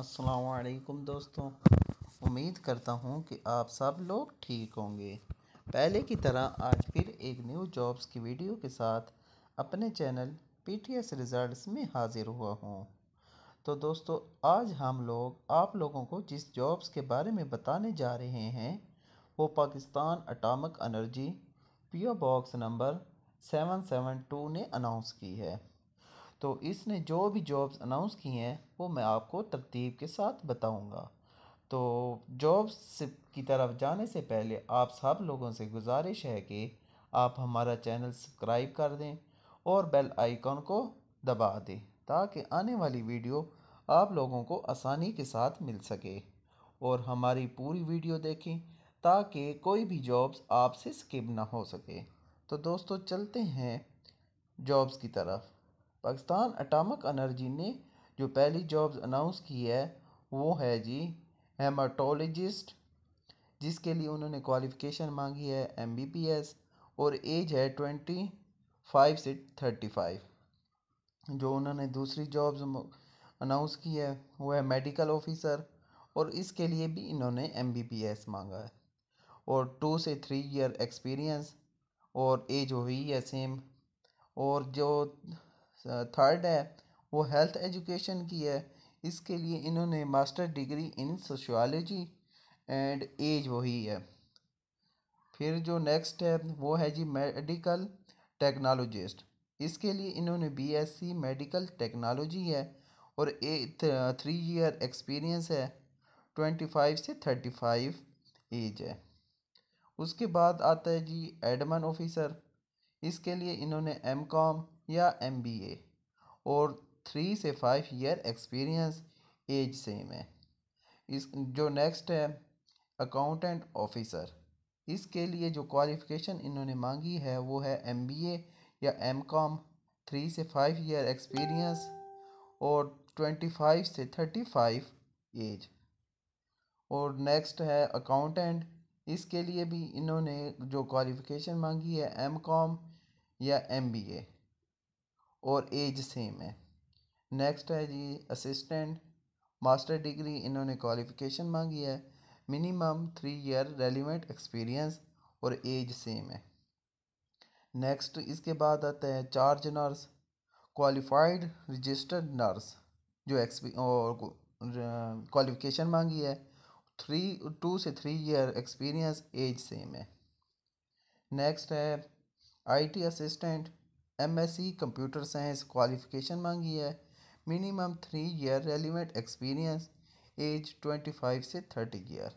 असलकुम दोस्तों उम्मीद करता हूँ कि आप सब लोग ठीक होंगे पहले की तरह आज फिर एक न्यू जॉब्स की वीडियो के साथ अपने channel P T S result में हाज़िर हुआ हूँ तो दोस्तों आज हम लोग आप लोगों को जिस जॉब्स के बारे में बताने जा रहे हैं वो Pakistan atomic energy P box number seven seven two ने अनाउंस की है तो इसने जो भी जॉब्स अनाउंस की हैं वो मैं आपको तरतीब के साथ बताऊंगा तो जॉब्स की तरफ जाने से पहले आप सब लोगों से गुजारिश है कि आप हमारा चैनल सब्सक्राइब कर दें और बेल आइकॉन को दबा दें ताकि आने वाली वीडियो आप लोगों को आसानी के साथ मिल सके और हमारी पूरी वीडियो देखें ताकि कोई भी जॉब्स आपसे स्किप ना हो सके तो दोस्तों चलते हैं जॉब्स की तरफ पाकिस्तान एटॉमिक एनर्जी ने जो पहली जॉब्स अनाउंस की है वो है जी हेमाटोलॉजिस्ट जिसके लिए उन्होंने क्वालिफ़िकेशन मांगी है एम बी पी एस और एज है ट्वेंटी फाइव से थर्टी फाइव जो उन्होंने दूसरी जॉब्स अनाउंस की है वो है मेडिकल ऑफिसर और इसके लिए भी इन्होंने एम बी पी एस मांगा है और टू से थ्री ईयर एक्सपीरियंस और एज हुई है सेम और जो थर्ड है वो हेल्थ एजुकेशन की है इसके लिए इन्होंने master degree in sociology and age वही है फिर जो नेक्स्ट है वो है जी मेडिकल टेक्नोलॉजिस्ट इसके लिए इन्होंने बीएससी मेडिकल टेक्नोलॉजी है और ए थ्री ईयर एक्सपीरियंस है ट्वेंटी फाइव से थर्टी फाइव एज है उसके बाद आता है जी एडमन ऑफिसर इसके लिए इन्होंने एम कॉम या एम बी ए और थ्री से five year experience age same है इस जो नेक्स्ट है अकाउंटेंट ऑफिसर इसके लिए जो क्वालिफ़िकेशन इन्होंने मांगी है वो है एम बी या एम कॉम थ्री से फाइव ईयर एक्सपीरियंस और ट्वेंटी फाइव से थर्टी फाइव एज और नेक्स्ट है अकाउंटेंट इसके लिए भी इन्होंने जो क्वालिफ़िकेशन मांगी है एम कॉम या एम बी ए और एज सेम है नेक्स्ट है जी असिस्टेंट मास्टर डिग्री इन्होंने क्वालिफिकेशन मांगी है minimum three year relevant experience और एज सेम है नेक्स्ट इसके बाद आता है charge nurse qualified registered nurse जो एक्सपी और क्वालिफिकेशन मांगी है थ्री टू से three year experience age same है नेक्स्ट है IT assistant MSc computer science qualification मांगी है minimum three year relevant experience age twenty five से थर्टी ईयर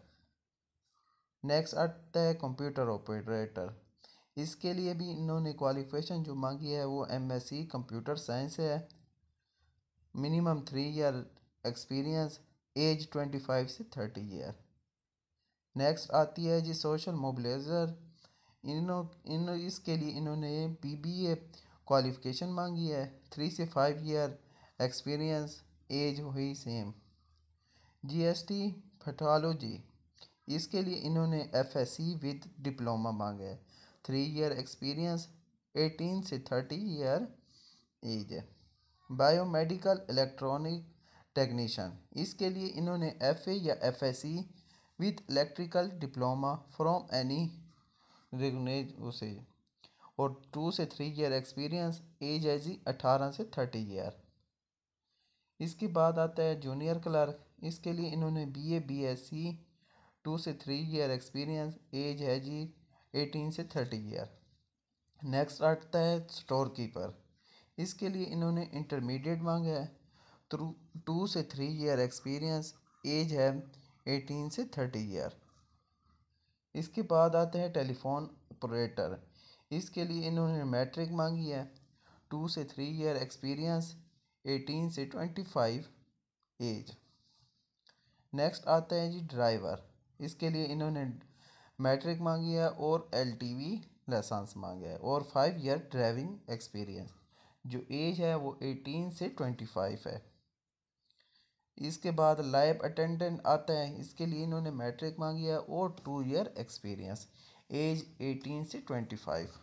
नेक्स्ट आता है कंप्यूटर ऑपरेटर इसके लिए भी इन्होंने क्वालिफिकेशन जो मांगी है वो एमएससी कंप्यूटर साइंस है minimum three year experience age twenty five से थर्टी ईयर नेक्स्ट आती है जी सोशल मोबलाइजर इन इन इसके लिए इन्होंने बी बी ए क्वालिफ़िकेशन मांगी है थ्री से फाइव ईयर एक्सपीरियंस एज हुई सेम जीएसटी फटोलॉजी इसके लिए इन्होंने एफएससी विद डिप्लोमा मांगा है थ्री ईयर एक्सपीरियंस एटीन से थर्टी ईयर एज है बायोमेडिकल इलेक्ट्रॉनिक टेक्नीशियन इसके लिए इन्होंने एफ या F S C with electrical diploma from any recognised उसे और टू से थ्री ईयर एक्सपीरियंस एज है जी अठारह से थर्टी ईयर इसके बाद आता है जूनियर क्लर्क इसके लिए इन्होंने B A B S C two से थ्री ईयर एक्सपीरियंस एज है जी एटीन से थर्टी ईयर नेक्स्ट आता है स्टोर कीपर इसके लिए इन्होंने इंटरमीडिएट मांगा है टू से थ्री ईयर एक्सपीरियंस एज है एटीन से थर्टी ईयर इसके बाद आता है टेलीफोन ऑपरेटर इसके लिए इन्होंने मैट्रिक मांगी है टू से थ्री ईयर एक्सपीरियंस एटीन से ट्वेंटी फाइव एज नेक्स्ट आता है जी ड्राइवर इसके लिए इन्होंने मैट्रिक मांगी है और एल टी वी लाइसेंस मांगा है और फाइव ईयर ड्राइविंग एक्सपीरियंस जो एज है वो एटीन से ट्वेंटी फाइव है इसके बाद लाइव अटेंडेंट आता है इसके लिए इन्होंने मैट्रिक मांगी है और two year experience age eighteen से ट्वेंटी फाइव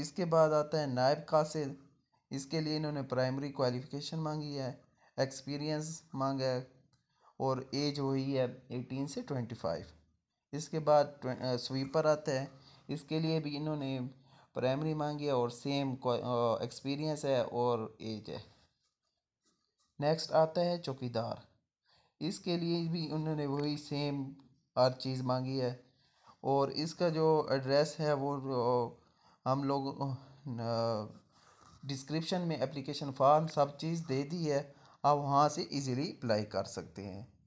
इसके बाद आता है नायब कासिल इसके लिए इन्होंने प्राइमरी क्वालिफिकेशन मांगी है एक्सपीरियंस मांगा है और एज वही है एटीन से ट्वेंटी फाइव इसके बाद स्वीपर आता है इसके लिए भी इन्होंने प्राइमरी मांगी है और सेम एक्सपीरियंस है और एज है नेक्स्ट आता है चौकीदार इसके लिए भी उन्होंने वही सेम हर चीज़ मांगी है और इसका जो एड्रेस है वो हम लोग डिस्क्रिप्शन में एप्लीकेशन फॉर्म सब चीज़ दे दी है आप वहाँ से इजीली अप्लाई कर सकते हैं